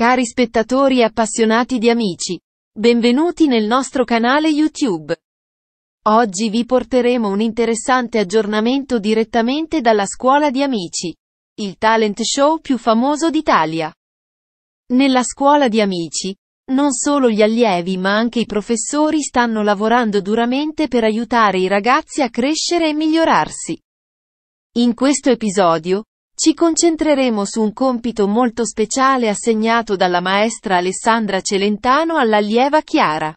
Cari spettatori e appassionati di amici, benvenuti nel nostro canale YouTube. Oggi vi porteremo un interessante aggiornamento direttamente dalla scuola di amici, il talent show più famoso d'Italia. Nella scuola di amici, non solo gli allievi ma anche i professori stanno lavorando duramente per aiutare i ragazzi a crescere e migliorarsi. In questo episodio, ci concentreremo su un compito molto speciale assegnato dalla maestra Alessandra Celentano all'allieva Chiara.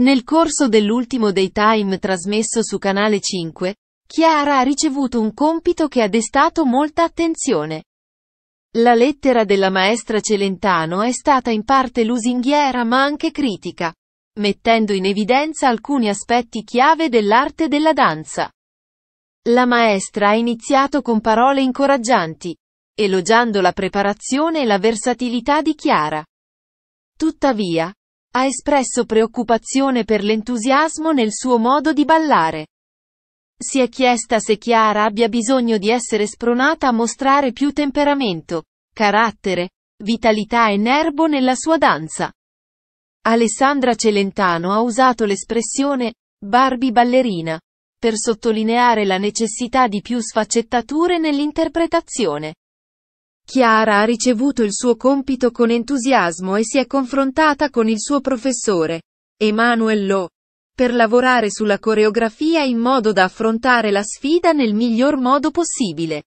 Nel corso dell'ultimo daytime trasmesso su Canale 5, Chiara ha ricevuto un compito che ha destato molta attenzione. La lettera della maestra Celentano è stata in parte lusinghiera ma anche critica, mettendo in evidenza alcuni aspetti chiave dell'arte della danza. La maestra ha iniziato con parole incoraggianti, elogiando la preparazione e la versatilità di Chiara. Tuttavia, ha espresso preoccupazione per l'entusiasmo nel suo modo di ballare. Si è chiesta se Chiara abbia bisogno di essere spronata a mostrare più temperamento, carattere, vitalità e nervo nella sua danza. Alessandra Celentano ha usato l'espressione Barbie ballerina per sottolineare la necessità di più sfaccettature nell'interpretazione. Chiara ha ricevuto il suo compito con entusiasmo e si è confrontata con il suo professore, Emanuel Lo, per lavorare sulla coreografia in modo da affrontare la sfida nel miglior modo possibile.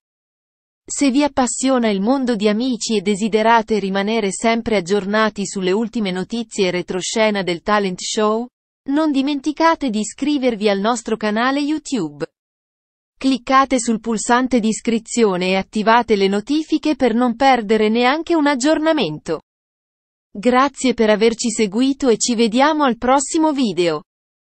Se vi appassiona il mondo di amici e desiderate rimanere sempre aggiornati sulle ultime notizie retroscena del talent show, non dimenticate di iscrivervi al nostro canale YouTube. Cliccate sul pulsante di iscrizione e attivate le notifiche per non perdere neanche un aggiornamento. Grazie per averci seguito e ci vediamo al prossimo video.